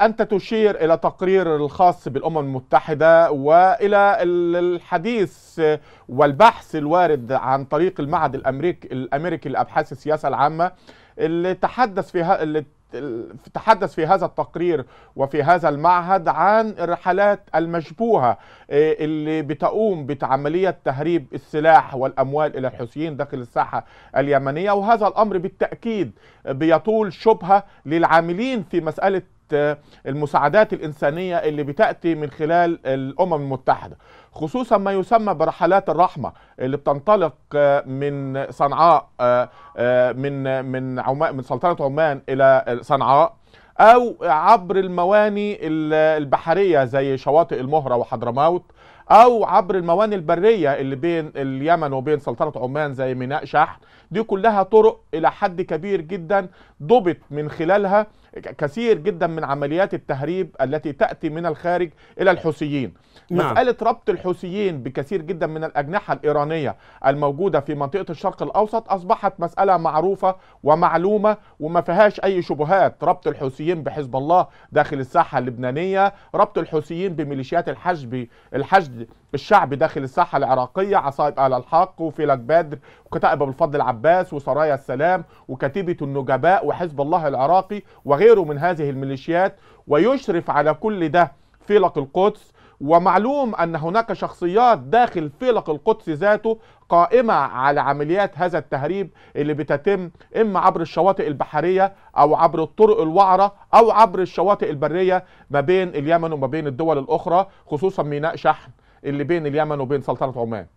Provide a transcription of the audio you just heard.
أنت تشير إلى تقرير الخاص بالأمم المتحدة وإلى الحديث والبحث الوارد عن طريق المعهد الأمريكي الأمريكي لأبحاث السياسة العامة اللي تحدث في اللي تحدث في هذا التقرير وفي هذا المعهد عن الرحلات المشبوهة آه، اللي بتقوم بعملية تهريب السلاح والأموال إلى الحوثيين داخل الساحة اليمنية وهذا الأمر بالتأكيد بيطول شبهة للعاملين في مسألة المساعدات الإنسانية اللي بتأتي من خلال الأمم المتحدة خصوصا ما يسمى برحلات الرحمة اللي بتنطلق آه، من صنعاء آه، آه، من من من سلطنة عمان إلى صنعاء او عبر المواني البحريه زي شواطئ المهره وحضرموت او عبر المواني البريه اللي بين اليمن وبين سلطنه عمان زي ميناء شحن دي كلها طرق الى حد كبير جدا ضبط من خلالها كثير جدا من عمليات التهريب التي تاتي من الخارج الى الحوثيين نعم. مساله ربط الحوثيين بكثير جدا من الاجنحه الايرانيه الموجوده في منطقه الشرق الاوسط اصبحت مساله معروفه ومعلومه وما فيهاش اي شبهات ربط الحوثيين الحوثيين بحزب الله داخل الساحه اللبنانيه ربط الحوثيين بميليشيات الحشد الحشد الشعبي داخل الساحه العراقيه عصائب ال الحق وفيلك بدر وكتائب بالفضل العباس وسرايا السلام وكتيبه النجباء وحزب الله العراقي وغيره من هذه الميليشيات ويشرف على كل ده فيلق القدس ومعلوم أن هناك شخصيات داخل فلق القدس ذاته قائمة على عمليات هذا التهريب اللي بتتم إما عبر الشواطئ البحرية أو عبر الطرق الوعرة أو عبر الشواطئ البرية ما بين اليمن وما بين الدول الأخرى خصوصا ميناء شحن اللي بين اليمن وبين سلطنة عمان